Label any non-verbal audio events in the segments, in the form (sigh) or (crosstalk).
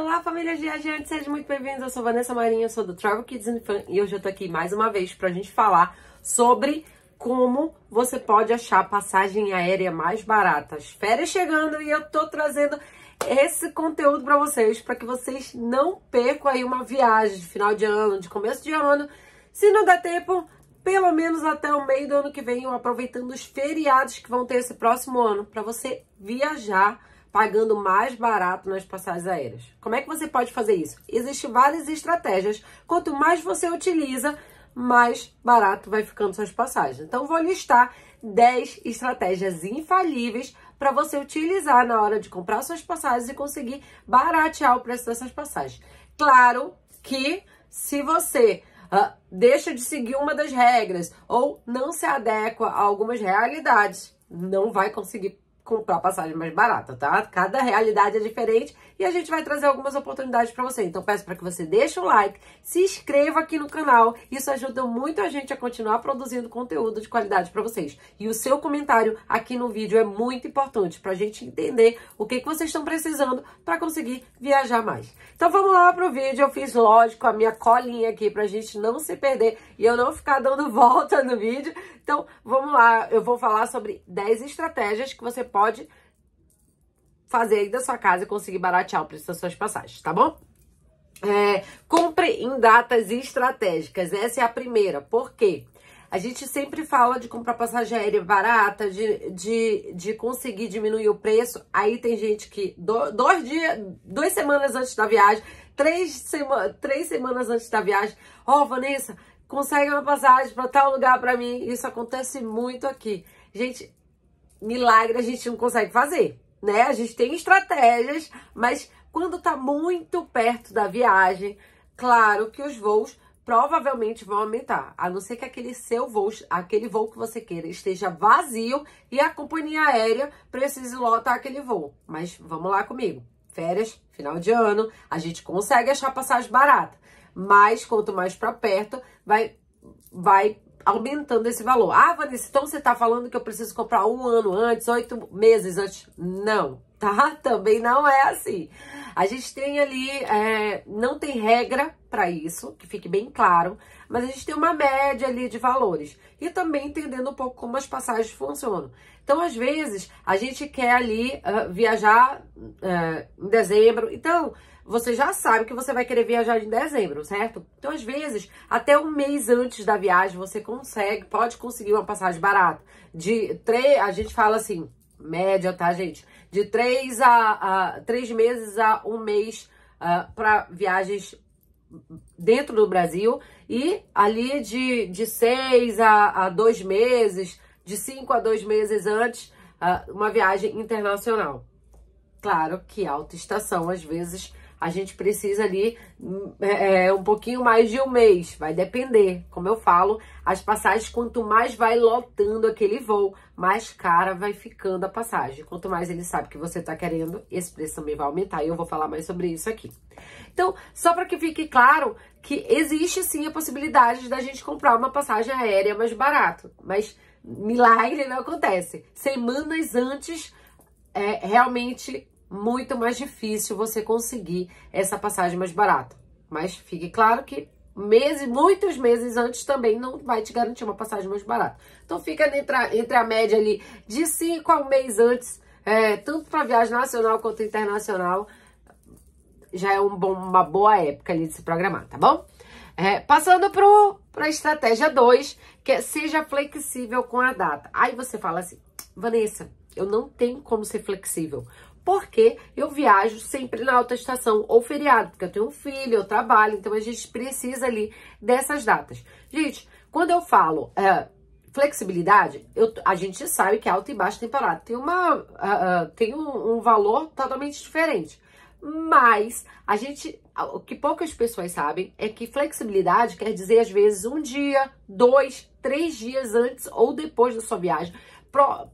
Olá, família viajante, sejam muito bem-vindos. Eu sou Vanessa Marinho, sou do Travel Kids and Fun e hoje eu tô aqui mais uma vez pra gente falar sobre como você pode achar passagem aérea mais barata. As férias chegando e eu tô trazendo esse conteúdo para vocês, para que vocês não percam aí uma viagem de final de ano, de começo de ano. Se não der tempo, pelo menos até o meio do ano que vem, aproveitando os feriados que vão ter esse próximo ano, para você viajar pagando mais barato nas passagens aéreas. Como é que você pode fazer isso? Existem várias estratégias. Quanto mais você utiliza, mais barato vai ficando suas passagens. Então, vou listar 10 estratégias infalíveis para você utilizar na hora de comprar suas passagens e conseguir baratear o preço dessas passagens. Claro que se você uh, deixa de seguir uma das regras ou não se adequa a algumas realidades, não vai conseguir comprar passagem mais barata, tá? Cada realidade é diferente e a gente vai trazer algumas oportunidades para você. Então peço para que você deixe o like, se inscreva aqui no canal. Isso ajuda muito a gente a continuar produzindo conteúdo de qualidade para vocês. E o seu comentário aqui no vídeo é muito importante para a gente entender o que, que vocês estão precisando para conseguir viajar mais. Então vamos lá pro vídeo. Eu fiz, lógico, a minha colinha aqui para a gente não se perder e eu não ficar dando (laughs) volta no vídeo. Então, vamos lá, eu vou falar sobre 10 estratégias que você pode fazer aí da sua casa e conseguir baratear o preço das suas passagens, tá bom? É, compre em datas estratégicas, essa é a primeira. Por quê? A gente sempre fala de comprar passagem aérea barata, de, de, de conseguir diminuir o preço. Aí tem gente que do, dois dias, duas semanas antes da viagem, três, sema, três semanas antes da viagem, ó, oh, Vanessa, consegue uma passagem para tal lugar para mim. Isso acontece muito aqui. Gente, milagre a gente não consegue fazer, né? A gente tem estratégias, mas quando tá muito perto da viagem, claro que os voos provavelmente vão aumentar, a não ser que aquele seu voo, aquele voo que você queira esteja vazio e a companhia aérea precise lotar aquele voo. Mas vamos lá comigo. Férias, final de ano, a gente consegue achar passagem barata mas quanto mais para perto, vai, vai aumentando esse valor. Ah, Vanessa, então você está falando que eu preciso comprar um ano antes, oito meses antes. Não, (laughs) tá? Também não é assim. A gente tem ali, é, não tem regra para isso, que fique bem claro, mas a gente tem uma média ali de valores. E também entendendo um pouco como as passagens funcionam. Então, às vezes, a gente quer ali uh, viajar uh, em dezembro. Então, você já sabe que você vai querer viajar em dezembro, certo? Então, às vezes, até um mês antes da viagem, você consegue, pode conseguir uma passagem barata. De três, a gente fala assim, média, tá, gente? De três a, a três meses a um mês uh, ah, para viagens dentro do Brasil e ali de, de seis a, a dois meses, de cinco a dois meses antes, uh, uma viagem internacional. Claro que alta estação, às vezes, a gente precisa ali é, é, um pouquinho mais de um mês, vai depender. Como eu falo, as passagens, quanto mais vai lotando aquele voo, mais cara vai ficando a passagem. Quanto mais ele sabe que você está querendo, esse preço também vai aumentar e eu vou falar mais sobre isso aqui. Então, só para que fique claro que existe sim a possibilidade da gente comprar uma passagem aérea mais barato, mas milagre não acontece. Semanas antes é, realmente muito mais difícil você conseguir essa passagem mais barata. Mas fique claro que meses, muitos meses antes também não vai te garantir uma passagem mais barata. Então fica entre a, entre a média ali de 5 a um mês antes, é, tanto para viagem nacional quanto internacional, já é um bom, uma boa época ali de se programar, tá bom? É, passando para a estratégia 2, que é seja flexível com a data. Aí você fala assim, Vanessa, eu não tenho como ser flexível, porque eu viajo sempre na alta estação ou feriado, porque eu tenho um filho, eu trabalho, então a gente precisa ali dessas datas. Gente, quando eu falo é, flexibilidade, eu, a gente sabe que alta e baixa temporada tem, uma, uh, uh, tem um, um valor totalmente diferente. Mas a gente, o que poucas pessoas sabem é que flexibilidade quer dizer, às vezes, um dia, dois, três dias antes ou depois da sua viagem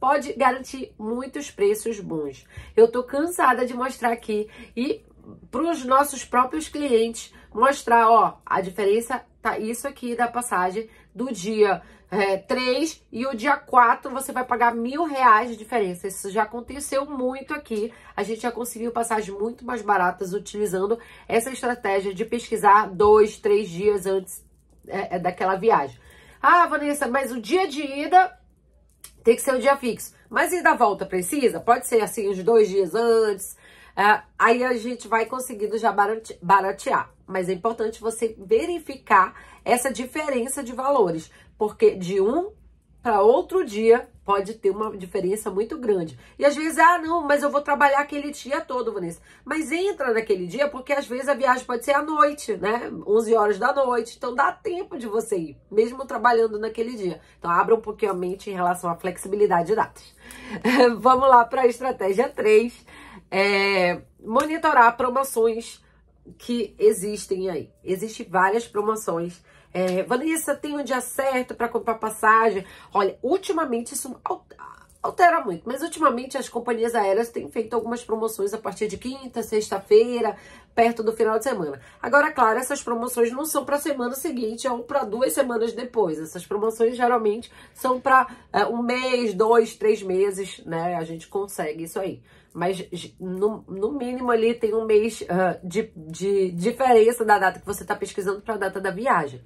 pode garantir muitos preços bons. Eu tô cansada de mostrar aqui e para os nossos próprios clientes mostrar, ó, a diferença tá isso aqui da passagem do dia é, 3 e o dia 4 você vai pagar mil reais de diferença. Isso já aconteceu muito aqui. A gente já conseguiu passagens muito mais baratas utilizando essa estratégia de pesquisar dois, três dias antes é, é, daquela viagem. Ah, Vanessa, mas o dia de ida tem que ser o dia fixo. Mas e da volta precisa? Pode ser assim, uns dois dias antes. É, aí a gente vai conseguindo já barate, baratear. Mas é importante você verificar essa diferença de valores. Porque de um para outro dia pode ter uma diferença muito grande. E às vezes, ah, não, mas eu vou trabalhar aquele dia todo, Vanessa. Mas entra naquele dia, porque às vezes a viagem pode ser à noite, né? 11 horas da noite. Então dá tempo de você ir, mesmo trabalhando naquele dia. Então abra um pouquinho a mente em relação à flexibilidade de datas. (laughs) Vamos lá para a estratégia 3. É, monitorar promoções que existem aí. Existem várias promoções é, Vanessa, tem um dia certo para comprar passagem? Olha, ultimamente isso altera muito, mas ultimamente as companhias aéreas têm feito algumas promoções a partir de quinta, sexta-feira, perto do final de semana. Agora, claro, essas promoções não são para a semana seguinte ou é para duas semanas depois. Essas promoções geralmente são para é, um mês, dois, três meses, né? A gente consegue isso aí. Mas no, no mínimo ali tem um mês uh, de, de diferença da data que você está pesquisando para a data da viagem.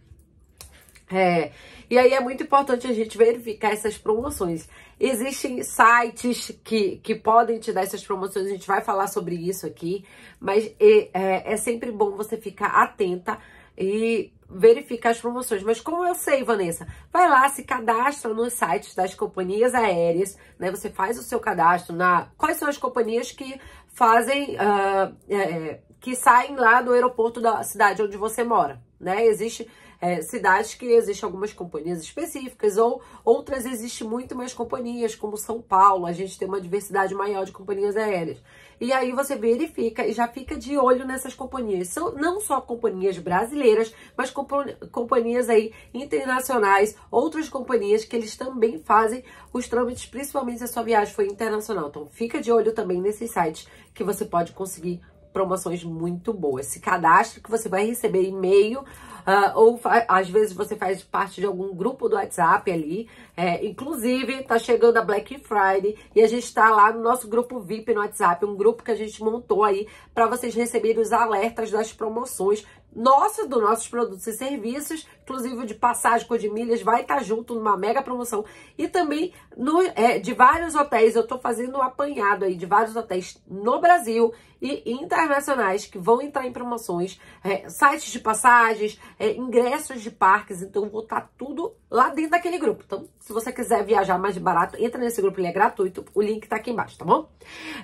É, e aí é muito importante a gente verificar essas promoções. Existem sites que, que podem te dar essas promoções, a gente vai falar sobre isso aqui, mas é, é sempre bom você ficar atenta e verificar as promoções. Mas como eu sei, Vanessa, vai lá, se cadastra nos sites das companhias aéreas, né? Você faz o seu cadastro na. Quais são as companhias que fazem. Uh, é, que saem lá do aeroporto da cidade onde você mora, né? Existe é, cidades que existem algumas companhias específicas, ou outras existem muito mais companhias, como São Paulo, a gente tem uma diversidade maior de companhias aéreas. E aí você verifica e já fica de olho nessas companhias. São não só companhias brasileiras, mas companhias aí internacionais, outras companhias que eles também fazem os trâmites, principalmente se a sua viagem for internacional. Então fica de olho também nesses sites que você pode conseguir promoções muito boas. Se cadastre que você vai receber e-mail Uh, ou às vezes você faz parte de algum grupo do WhatsApp ali. É, inclusive, tá chegando a Black Friday e a gente tá lá no nosso grupo VIP no WhatsApp, um grupo que a gente montou aí para vocês receberem os alertas das promoções nossa, dos nossos produtos e serviços, inclusive de passagem com de milhas, vai estar tá junto numa mega promoção. E também no, é, de vários hotéis, eu estou fazendo um apanhado aí de vários hotéis no Brasil e internacionais que vão entrar em promoções, é, sites de passagens, é, ingressos de parques, então vou estar tá tudo lá dentro daquele grupo. Então, se você quiser viajar mais barato, entra nesse grupo, ele é gratuito, o link está aqui embaixo, tá bom?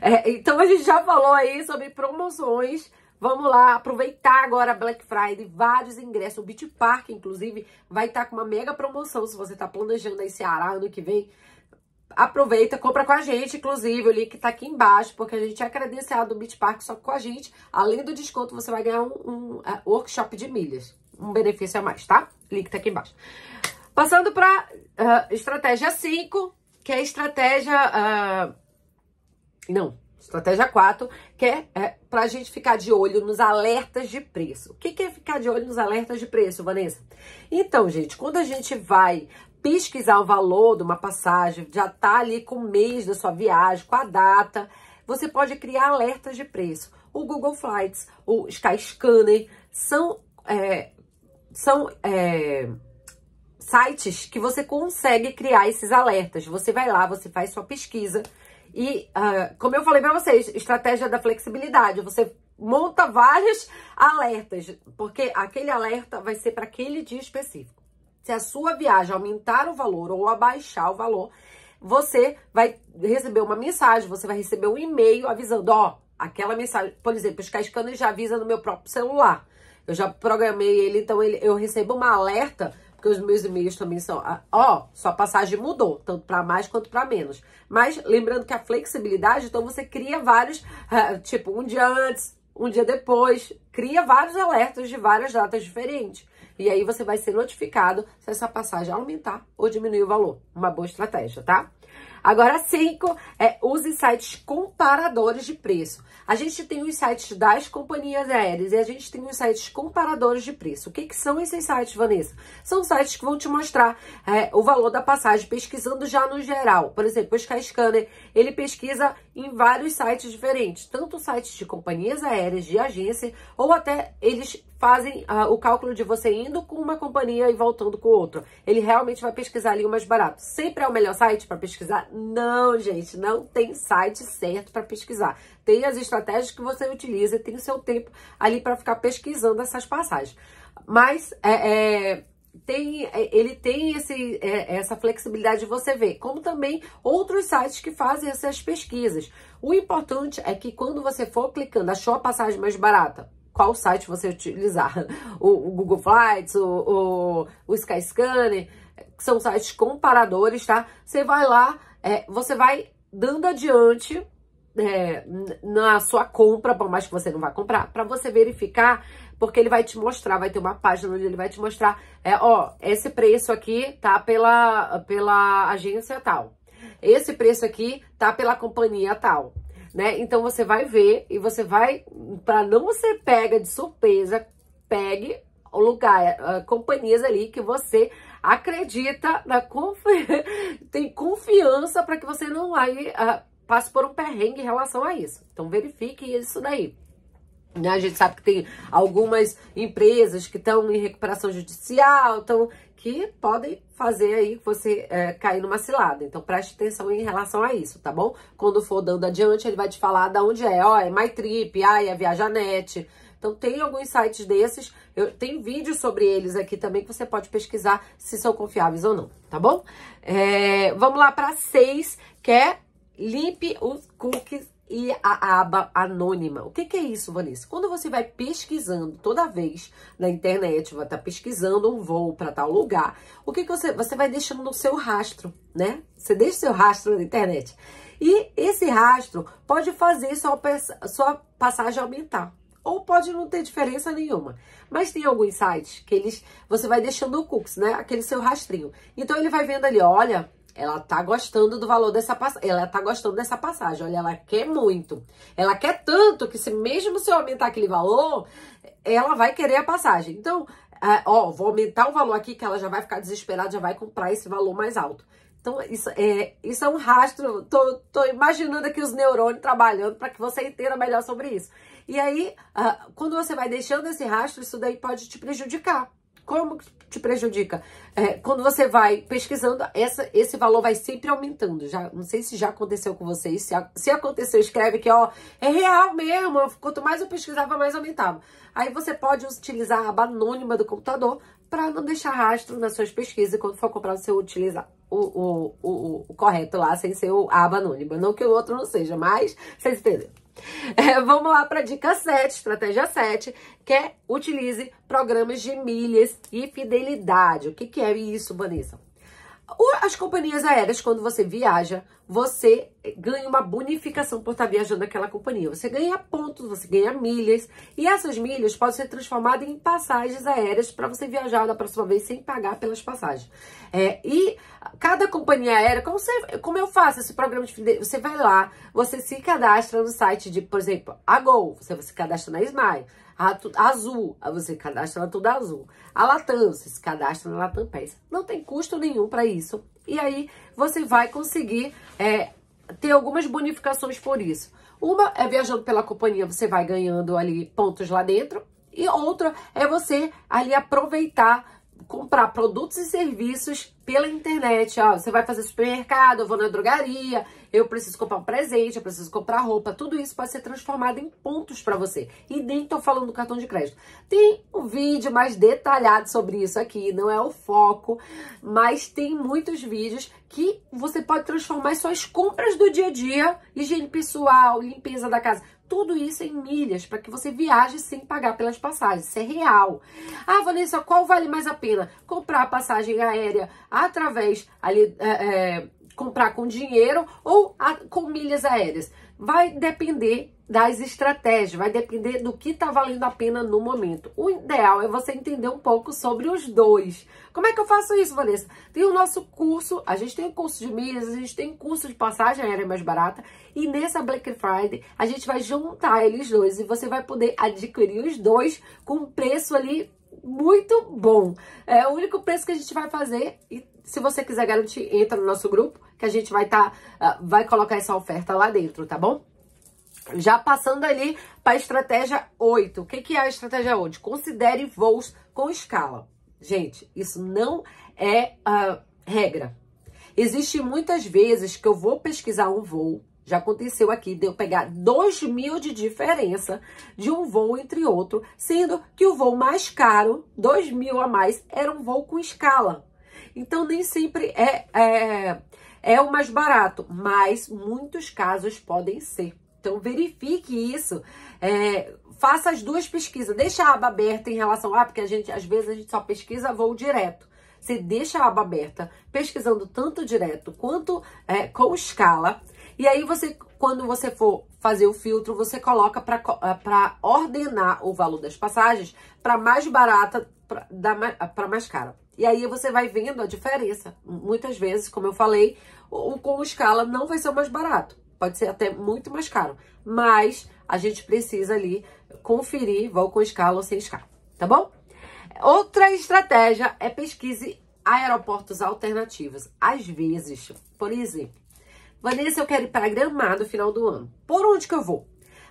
É, então, a gente já falou aí sobre promoções, Vamos lá, aproveitar agora a Black Friday, vários ingressos. O Beach Park, inclusive, vai estar tá com uma mega promoção. Se você está planejando aí Ceará ano que vem, aproveita, compra com a gente, inclusive, o link tá aqui embaixo, porque a gente é credenciado do Beach Park só com a gente. Além do desconto, você vai ganhar um, um uh, workshop de milhas, um benefício a mais, tá? Link tá aqui embaixo. Passando para uh, ah, estratégia 5, que é a estratégia... Uh, não, Estratégia 4, que é, é para a gente ficar de olho nos alertas de preço. O que, que é ficar de olho nos alertas de preço, Vanessa? Então, gente, quando a gente vai pesquisar o valor de uma passagem, já tá ali com o mês da sua viagem, com a data, você pode criar alertas de preço. O Google Flights, o Skyscanner, são, é, são é, sites que você consegue criar esses alertas. Você vai lá, você faz sua pesquisa, e, uh, como eu falei para vocês, estratégia da flexibilidade. Você monta vários alertas, porque aquele alerta vai ser para aquele dia específico. Se a sua viagem aumentar o valor ou abaixar o valor, você vai receber uma mensagem, você vai receber um e-mail avisando, ó, aquela mensagem, por exemplo, os Cascanos já avisa no meu próprio celular. Eu já programei ele, então ele, eu recebo uma alerta porque os meus e-mails também são, ah, ó, sua passagem mudou, tanto para mais quanto para menos. Mas lembrando que a flexibilidade, então você cria vários, ah, tipo, um dia antes, um dia depois, cria vários alertas de várias datas diferentes. E aí você vai ser notificado se essa passagem aumentar ou diminuir o valor. Uma boa estratégia, tá? Agora, cinco é use sites comparadores de preço. A gente tem os sites das companhias aéreas e a gente tem os sites comparadores de preço. O que, que são esses sites, Vanessa? São sites que vão te mostrar é, o valor da passagem, pesquisando já no geral. Por exemplo, o Skyscanner, ele pesquisa em vários sites diferentes, tanto sites de companhias aéreas, de agência, ou até eles fazem ah, o cálculo de você indo com uma companhia e voltando com outra. Ele realmente vai pesquisar ali o mais barato. Sempre é o melhor site para pesquisar? Não, gente, não tem site certo para pesquisar. Tem as estratégias que você utiliza, e tem o seu tempo ali para ficar pesquisando essas passagens. Mas é, é tem, é, ele tem esse, é, essa flexibilidade de você ver, como também outros sites que fazem essas pesquisas. O importante é que quando você for clicando, achou a passagem mais barata? qual site você utilizar. O, o Google Flights, o, o, o Skyscanner, que são sites comparadores, tá? Você vai lá, é, você vai dando adiante é, na sua compra, por mais que você não vá comprar, para você verificar, porque ele vai te mostrar, vai ter uma página onde ele vai te mostrar, é, ó, esse preço aqui tá pela, pela agência tal, esse preço aqui tá pela companhia tal né? Então você vai ver e você vai, para não você pega de surpresa, pegue o lugar, eh, companhias ali que você acredita na confi... (laughs) tem confiança para que você não aí uh, eh, passe por um perrengue em relação a isso. Então verifique isso daí. Né? A gente sabe que tem algumas empresas que estão em recuperação judicial, tão, que podem fazer aí você é, cair numa cilada. Então preste atenção em relação a isso, tá bom? Quando for dando adiante, ele vai te falar da onde é. Ó, é My Trip, ah, é Viajanete. Então tem alguns sites desses, eu tem vídeos sobre eles aqui também que você pode pesquisar se são confiáveis ou não, tá bom? É, vamos lá para seis, que é limpe os cookies e a aba anônima. O que, que, é isso, Vanessa? Quando você vai pesquisando toda vez na internet, vai estar tá pesquisando um voo para tal lugar, o que, que você, você vai deixando no seu rastro, né? Você deixa seu rastro na internet. E esse rastro pode fazer sua, sua passagem aumentar. Ou pode não ter diferença nenhuma. Mas tem alguns sites que eles. Você vai deixando o cookies, né? Aquele seu rastrinho. Então ele vai vendo ali, olha, ela tá gostando do valor dessa passagem. Ela tá gostando dessa passagem. Olha, ela quer muito. Ela quer tanto que se mesmo se eu aumentar aquele valor, ela vai querer a passagem. Então, é, ó, vou aumentar o valor aqui que ela já vai ficar desesperada, já vai comprar esse valor mais alto. Então, isso é, isso é um rastro. Tô, tô imaginando aqui os neurônios trabalhando para que você entenda melhor sobre isso. E aí, ah, quando você vai deixando esse rastro, isso daí pode te prejudicar. Como te prejudica. É, quando você vai pesquisando, essa, esse valor vai sempre aumentando. Já, não sei se já aconteceu com vocês. Se, se aconteceu, escreve que ó, é real mesmo. Quanto mais eu pesquisava, mais aumentava. Aí você pode utilizar a aba anônima do computador para não deixar rastro nas suas pesquisas e quando for comprar você utiliza o, o, o, o correto lá, sem ser o aba anônima. Não que o outro não seja, mas vocês entenderam. (laughs) É, vamos lá para dica 7, estratégia 7, que é utilize programas de milhas e fidelidade. O que, que é isso, Vanessa? As companhias aéreas, quando você viaja, você ganha uma bonificação por estar viajando naquela companhia. Você ganha pontos, você ganha milhas. E essas milhas podem ser transformadas em passagens aéreas para você viajar da próxima vez sem pagar pelas passagens. É, e cada companhia aérea, como, você, como eu faço esse programa de fidelidade? Você vai lá, você se cadastra no site de, por exemplo, a Gol. Você se cadastra na Smile. A, Azul, você cadastra na Tudo Azul. A Latam, você se cadastra na Latam Pass. Não tem custo nenhum para isso. E aí você vai conseguir é, ter algumas bonificações por isso. Uma é viajando pela companhia, você vai ganhando ali pontos lá dentro. E outra é você ali aproveitar comprar produtos e serviços pela internet. Ah, você vai fazer supermercado, eu vou na drogaria, eu preciso comprar um presente, eu preciso comprar roupa. Tudo isso pode ser transformado em pontos para você. E nem tô falando do cartão de crédito. Tem um vídeo mais detalhado sobre isso aqui, não é o foco, mas tem muitos vídeos que você pode transformar suas compras do dia a dia, higiene pessoal, limpeza da casa, tudo isso em milhas para que você viaje sem pagar pelas passagens. Isso é real. Ah, Vanessa, qual vale mais a pena? Comprar a passagem aérea através ali. É, é, comprar com dinheiro ou a, com milhas aéreas. Vai depender das estratégias, vai depender do que está valendo a pena no momento. O ideal é você entender um pouco sobre os dois. Como é que eu faço isso, Vanessa? Tem o nosso curso, a gente tem o curso de milhas, a gente tem curso de passagem aérea mais barata, e nessa Black Friday a gente vai juntar eles dois e você vai poder adquirir os dois com um preço ali muito bom. É o único preço que a gente vai fazer e se você quiser garantir, entra no nosso grupo que a gente vai estar tá, ah, vai colocar essa oferta lá dentro, tá bom? Já passando ali para a estratégia 8. O que, que é a estratégia 8? Considere voos com escala. Gente, isso não é uh, regra. Existe muitas vezes que eu vou pesquisar um voo, já aconteceu aqui, de eu pegar 2 mil de diferença de um voo entre outro, sendo que o voo mais caro, 2 mil a mais, era um voo com escala. Então, nem sempre é, é, é o mais barato, mas muitos casos podem ser. Então, verifique isso. É, faça as duas pesquisas. Deixa a aba aberta em relação a... Ah, porque a gente, às vezes, a gente só pesquisa voo direto. Você deixa a aba aberta, pesquisando tanto direto quanto é, com escala. E aí, você, quando você for fazer o filtro, você coloca para é, ordenar o valor das passagens para mais barata, para mais cara. E aí você vai vendo a diferença. Muitas vezes, como eu falei, o, o com escala não vai ser o mais barato. Pode ser até muito mais caro, mas a gente precisa ali conferir, vou com escala ou sem escala, tá bom? Outra estratégia é pesquise aeroportos alternativos. Às vezes, por exemplo, Vanessa, eu quero ir para Gramado no final do ano. Por onde que eu vou?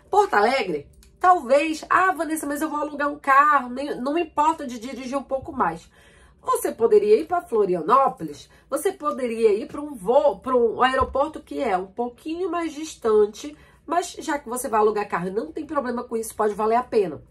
Porto Alegre? Talvez. Ah, Vanessa, mas eu vou alugar um carro. Nem, não me importa de dirigir um pouco mais. Você poderia ir para Florianópolis, você poderia ir para um voo, para um aeroporto que é um pouquinho mais distante, mas já que você vai alugar carro, não tem problema com isso, pode valer a pena.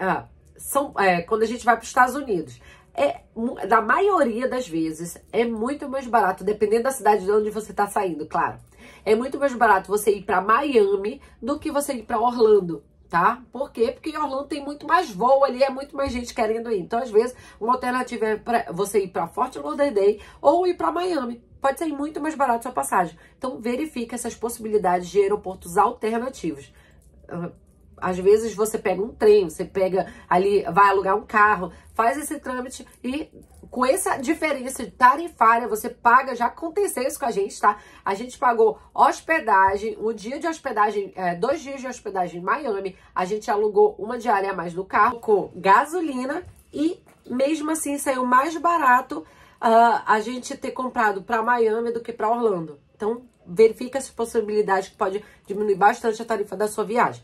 Ah, são, é, quando a gente vai para os Estados Unidos, é, na maioria das vezes, é muito mais barato, dependendo da cidade de onde você está saindo, claro. É muito mais barato você ir para Miami do que você ir para Orlando tá? Por quê? Porque em Orlando tem muito mais voo ali, é muito mais gente querendo ir. Então, às vezes, uma alternativa é pra você ir para Fort Lauderdale ou ir para Miami. Pode sair muito mais barato sua passagem. Então, verifique essas possibilidades de aeroportos alternativos às vezes você pega um trem, você pega ali, vai alugar um carro, faz esse trâmite e com essa diferença de tarifária você paga. Já aconteceu isso com a gente, tá? A gente pagou hospedagem, um dia de hospedagem, é, dois dias de hospedagem em Miami, a gente alugou uma diária a mais no carro, com gasolina e mesmo assim saiu mais barato uh, a gente ter comprado para Miami do que para Orlando. Então verifica essa possibilidade que pode diminuir bastante a tarifa da sua viagem.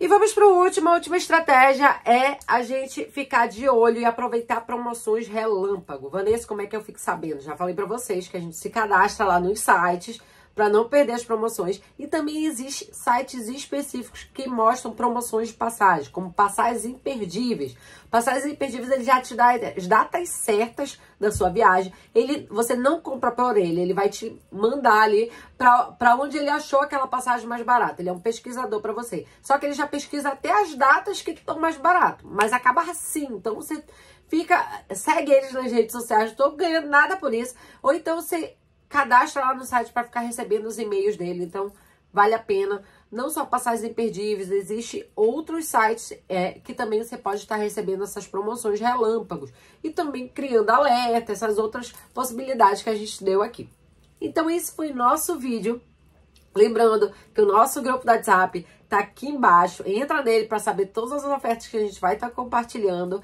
E vamos para o último. A última estratégia é a gente ficar de olho e aproveitar promoções relâmpago. Vanessa, como é que eu fico sabendo? Já falei para vocês que a gente se cadastra lá nos sites para não perder as promoções. E também existem sites específicos que mostram promoções de passagem, como passagens imperdíveis. Passagens imperdíveis ele já te dá as datas certas da sua viagem. Ele, você não compra por ele, ele vai te mandar ali para onde ele achou aquela passagem mais barata. Ele é um pesquisador para você. Só que ele já pesquisa até as datas que estão mais barato, mas acaba assim. Então você fica segue eles nas redes sociais, não tô ganhando nada por isso. Ou então você cadastra lá no site para ficar recebendo os e-mails dele. Então, vale a pena. Não só passagens imperdíveis, existe outros sites é, que também você pode estar recebendo essas promoções relâmpagos. E também criando alerta, essas outras possibilidades que a gente deu aqui. Então, esse foi nosso vídeo. Lembrando que o nosso grupo do WhatsApp está aqui embaixo. Entra nele para saber todas as ofertas que a gente vai estar tá compartilhando.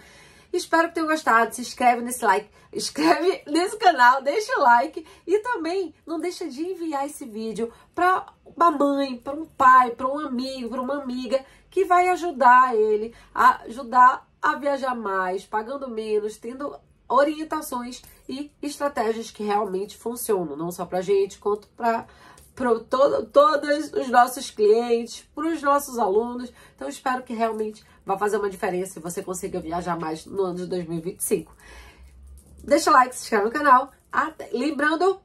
Espero que tenham gostado. Se inscreve nesse like, inscreve (laughs) nesse canal, deixa o like e também não deixa de enviar esse vídeo para uma mãe, para um pai, para um amigo, para uma amiga que vai ajudar ele a ajudar a viajar mais, pagando menos, tendo orientações e estratégias que realmente funcionam, não só para gente, quanto para para todo, todos os nossos clientes, para os nossos alunos. Então, espero que realmente Vai fazer uma diferença se você conseguir viajar mais no ano de 2025. Deixa o like, se inscreve no canal. Até... Lembrando,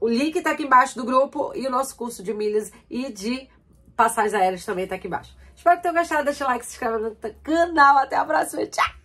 o link está aqui embaixo do grupo e o nosso curso de milhas e de passagens aéreas também está aqui embaixo. Espero que tenham gostado. Deixa o like, se inscreve no canal. Até a próxima. Tchau!